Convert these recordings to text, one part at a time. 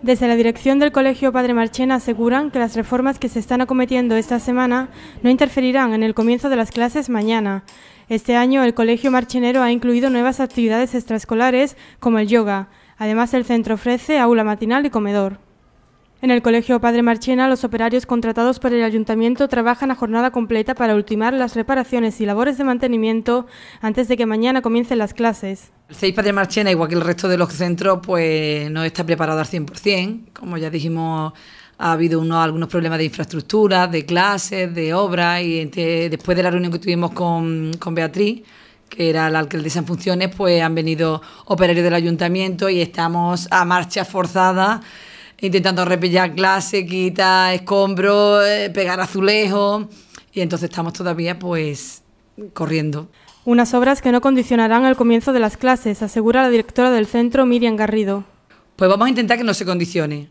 Desde la dirección del Colegio Padre Marchena aseguran que las reformas que se están acometiendo esta semana no interferirán en el comienzo de las clases mañana. Este año el Colegio Marchenero ha incluido nuevas actividades extraescolares como el yoga. Además, el centro ofrece aula matinal y comedor. En el Colegio Padre Marchena, los operarios contratados por el Ayuntamiento trabajan a jornada completa para ultimar las reparaciones y labores de mantenimiento antes de que mañana comiencen las clases. El 6 Padre Marchena, igual que el resto de los centros, pues no está preparado al 100%. Como ya dijimos, ha habido unos, algunos problemas de infraestructura, de clases, de obras, y después de la reunión que tuvimos con, con Beatriz, que era la alcaldesa en funciones, pues han venido operarios del ayuntamiento y estamos a marcha forzada intentando repellar clase, quitar escombros, eh, pegar azulejos y entonces estamos todavía pues corriendo. Unas obras que no condicionarán el comienzo de las clases, asegura la directora del centro Miriam Garrido. Pues vamos a intentar que no se condicione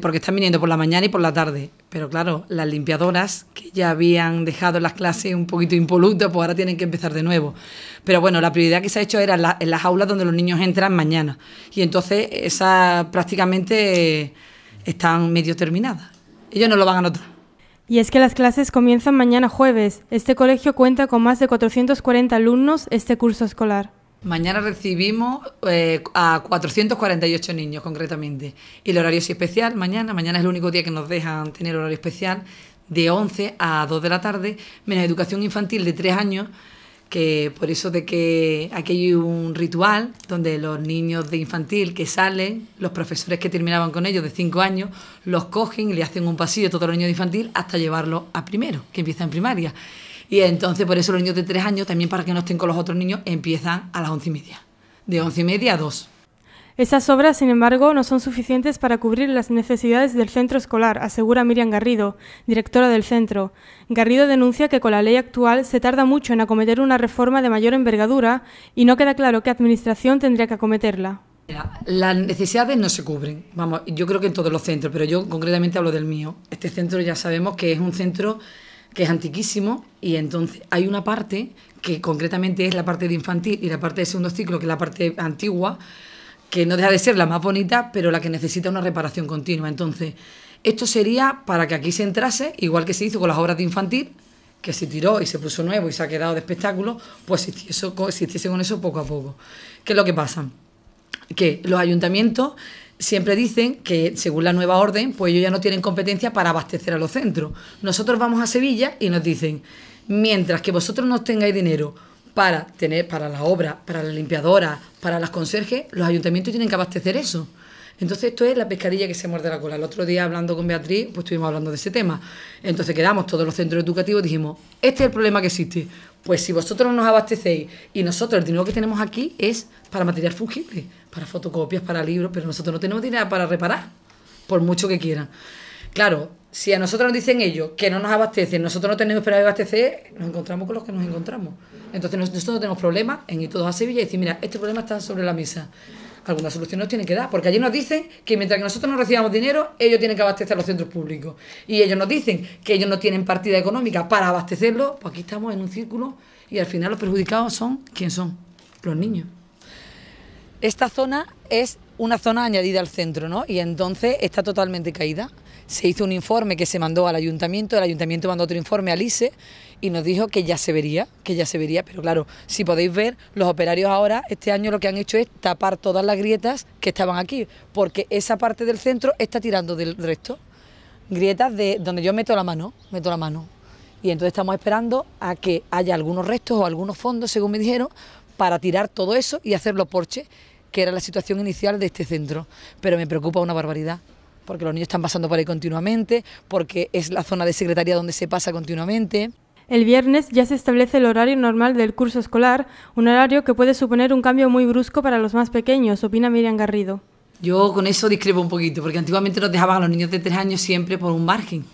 porque están viniendo por la mañana y por la tarde. Pero claro, las limpiadoras que ya habían dejado las clases un poquito impolutas, pues ahora tienen que empezar de nuevo. Pero bueno, la prioridad que se ha hecho era en, las aulas donde los niños entran mañana. Y entonces esas prácticamente están medio terminadas. Ellos no lo van a notar. Y es que las clases comienzan mañana jueves. Este colegio cuenta con más de 440 alumnos este curso escolar. Mañana recibimos eh, a 448 niños concretamente. Y el horario es especial mañana. Mañana es el único día que nos dejan tener horario especial de 11 a 2 de la tarde, menos educación infantil de 3 años, que por eso de que aquí hay un ritual donde los niños de infantil que salen, los profesores que terminaban con ellos de 5 años, los cogen y le hacen un pasillo a todos los niños de infantil hasta llevarlos a primero, que empieza en primaria. Y entonces, por eso los niños de tres años, también para que no estén con los otros niños, empiezan a las once y media. De once y media a dos. Esas obras, sin embargo, no son suficientes para cubrir las necesidades del centro escolar, asegura Miriam Garrido, directora del centro. Garrido denuncia que con la ley actual se tarda mucho en acometer una reforma de mayor envergadura y no queda claro qué administración tendría que acometerla. Las necesidades no se cubren, vamos, yo creo que en todos los centros, pero yo concretamente hablo del mío. Este centro ya sabemos que es un centro que es antiquísimo, y entonces hay una parte que concretamente es la parte de infantil y la parte de segundo ciclo, que es la parte antigua, que no deja de ser la más bonita, pero la que necesita una reparación continua. Entonces, esto sería para que aquí se entrase, igual que se hizo con las obras de infantil, que se tiró y se puso nuevo y se ha quedado de espectáculo, pues si existiese con eso poco a poco. ¿Qué es lo que pasa? Que los ayuntamientos siempre dicen que según la nueva orden, pues ellos ya no tienen competencia para abastecer a los centros. Nosotros vamos a Sevilla y nos dicen, mientras que vosotros no tengáis dinero para tener para para la limpiadora, para las conserjes, los ayuntamientos tienen que abastecer eso. Entonces esto es la pescadilla que se muerde la cola. El otro día hablando con Beatriz, pues estuvimos hablando de ese tema. Entonces quedamos todos los centros educativos, y dijimos, este es el problema que existe. Pues si vosotros no nos abastecéis y nosotros el dinero que tenemos aquí es para material fungible, para fotocopias, para libros, pero nosotros no tenemos dinero para reparar, por mucho que quieran. Claro, si a nosotros nos dicen ellos que no nos abastecen, nosotros no tenemos para abastecer, nos encontramos con los que nos encontramos. Entonces nosotros no tenemos problema en ir todos a Sevilla y decir, mira, este problema está sobre la mesa alguna solución nos tienen que dar, porque allí nos dicen que mientras que nosotros no recibamos dinero, ellos tienen que abastecer los centros públicos. Y ellos nos dicen que ellos no tienen partida económica para abastecerlo... pues aquí estamos en un círculo y al final los perjudicados son, ¿quién son? Los niños. Esta zona es una zona añadida al centro, ¿no? Y entonces está totalmente caída se hizo un informe que se mandó al ayuntamiento, el ayuntamiento mandó otro informe al ICE y nos dijo que ya se vería, que ya se vería, pero claro, si podéis ver, los operarios ahora este año lo que han hecho es tapar todas las grietas que estaban aquí, porque esa parte del centro está tirando del resto. Grietas de donde yo meto la mano, meto la mano. Y entonces estamos esperando a que haya algunos restos o algunos fondos, según me dijeron, para tirar todo eso y hacer los porche, que era la situación inicial de este centro. Pero me preocupa una barbaridad porque los niños están pasando por ahí continuamente, porque es la zona de secretaría donde se pasa continuamente. El viernes ya se establece el horario normal del curso escolar, un horario que puede suponer un cambio muy brusco para los más pequeños, opina Miriam Garrido. Yo con eso discrepo un poquito, porque antiguamente nos dejaban a los niños de tres años siempre por un margen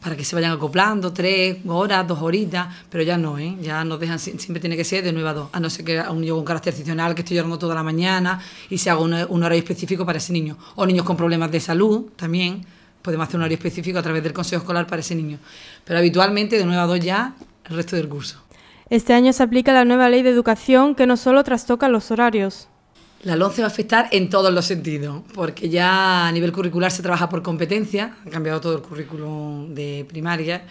para que se vayan acoplando, tres horas, dos horitas, pero ya no, ¿eh? ya nos dejan, siempre tiene que ser de nueva a dos, a no ser que un niño con carácter excepcional, que estoy llorando toda la mañana y se haga un, horario específico para ese niño, o niños con problemas de salud también, podemos hacer un horario específico a través del consejo escolar para ese niño, pero habitualmente de nuevo a dos ya el resto del curso. Este año se aplica la nueva ley de educación que no solo trastoca los horarios, la LONCE va a afectar en todos los sentidos, porque ya a nivel curricular se trabaja por competencia, han cambiado todo el currículum de primaria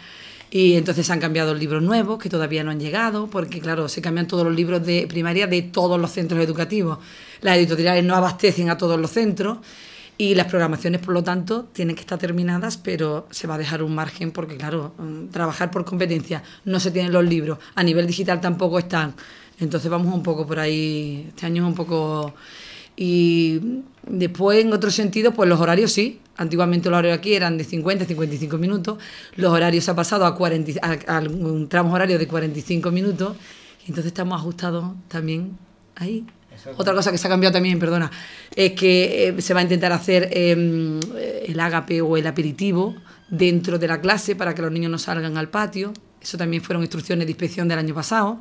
y entonces han cambiado libros nuevos que todavía no han llegado, porque claro, se cambian todos los libros de primaria de todos los centros educativos. Las editoriales no abastecen a todos los centros y las programaciones, por lo tanto, tienen que estar terminadas, pero se va a dejar un margen porque claro, mm, trabajar por competencia, no se tienen los libros, a nivel digital tampoco están. Entonces vamos un poco por ahí, este año es un poco... Y después, en otro sentido, pues los horarios sí. Antiguamente los horarios aquí eran de 50 a 55 minutos. Los horarios se ha pasado a, 40, a, un tramo horario de 45 minutos. Entonces estamos ajustados también ahí. Otra cosa que se ha cambiado también, perdona, es que eh, se va a intentar hacer em, eh, el ágape o el aperitivo dentro de la clase para que los niños no salgan al patio. Eso también fueron instrucciones de inspección del año pasado.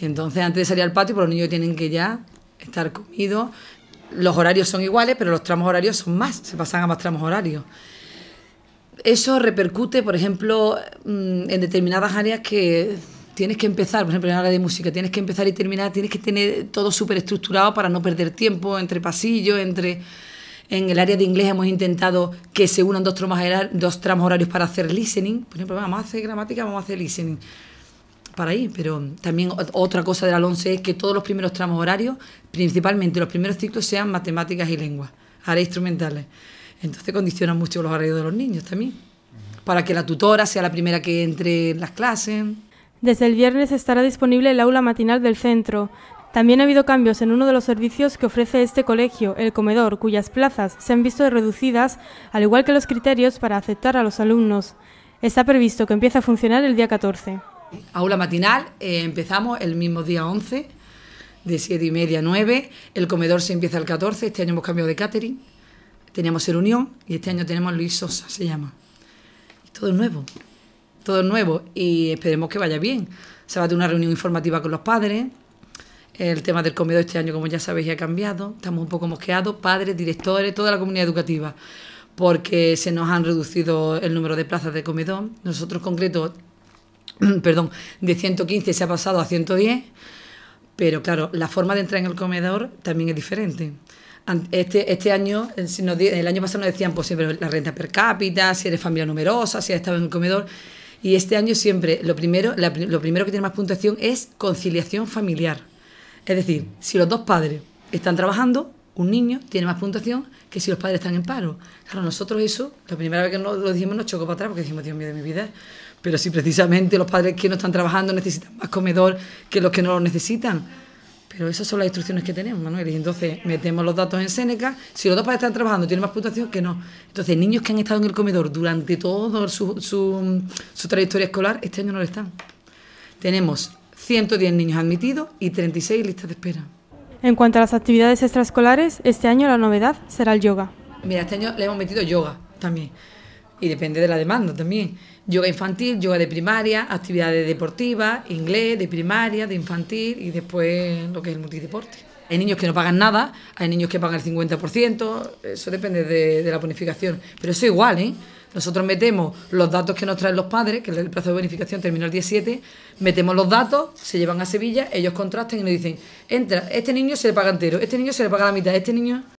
Y entonces antes de salir al patio, pues los niños tienen que ya estar comidos. Los horarios son iguales, pero los tramos horarios son más, se pasan a más tramos horarios. Eso repercute, por ejemplo, mm, en determinadas áreas que tienes que empezar, por ejemplo, en la área de música, tienes que empezar y terminar, tienes que tener todo súper estructurado para no perder tiempo entre pasillos, entre... En el área de inglés hemos intentado que se unan dos tramos, dos tramos horarios para hacer listening. Por ejemplo, vamos a hacer gramática, vamos a hacer listening para ahí, Pero también otra cosa del Alonso es que todos los primeros tramos horarios, principalmente los primeros ciclos, sean matemáticas y lenguas, áreas instrumentales. Entonces condicionan mucho los horarios de los niños también, para que la tutora sea la primera que entre en las clases. Desde el viernes estará disponible el aula matinal del centro. También ha habido cambios en uno de los servicios que ofrece este colegio, el comedor, cuyas plazas se han visto reducidas, al igual que los criterios para aceptar a los alumnos. Está previsto que empiece a funcionar el día 14 aula matinal, eh, empezamos el mismo día 11, de 7 y media a 9. El comedor se empieza el 14, este año hemos cambiado de catering. Teníamos Ser Unión y este año tenemos Luis Sosa, se llama. todo es nuevo, todo es nuevo y esperemos que vaya bien. Se va a tener una reunión informativa con los padres. El tema del comedor este año, como ya sabéis, ha cambiado. Estamos un poco mosqueados, padres, directores, toda la comunidad educativa porque se nos han reducido el número de plazas de comedor. Nosotros, concretos... perdón, de 115 se ha pasado a 110, pero claro, la forma de entrar en el comedor también es diferente. Este, este, año, eh, el año pasado nos decían, pues siempre la renta per cápita, si eres familia numerosa, si has estado en el comedor. Y este año siempre, lo primero, lo primero que tiene más puntuación es conciliación familiar. Es decir, si los dos padres están trabajando, un niño tiene más puntuación que si los padres están en paro. Claro, nosotros eso, la primera vez que lo dijimos nos chocó para atrás porque dijimos, Dios mío de mi vida, pero si precisamente los padres que no están trabajando necesitan más comedor que los que no lo necesitan. Pero esas son las instrucciones que tenemos, Manuel. Y entonces metemos los datos en Seneca. Si los dos padres están trabajando, tienen más puntuación que no. Entonces, niños que han estado en el comedor durante toda su, su trayectoria escolar, este año no lo están. Tenemos 110 niños admitidos y 36 listas de espera. En cuanto a las actividades extraescolares, este año la novedad será el yoga. Mira, este año le hemos metido yoga también y depende de la demanda también. Yoga infantil, yoga de primaria, actividades deportivas, inglés de primaria, de infantil y después lo que es el multideporte. Hay niños que no pagan nada, hay niños que pagan el 50%, eso depende de, la bonificación, pero eso igual, ¿eh? Nosotros metemos los datos que nos traen los padres, que el plazo de bonificación terminó el 17, metemos los datos, se llevan a Sevilla, ellos contrastan y nos dicen, entra, este niño se le paga entero, este niño se le paga la mitad, este niño...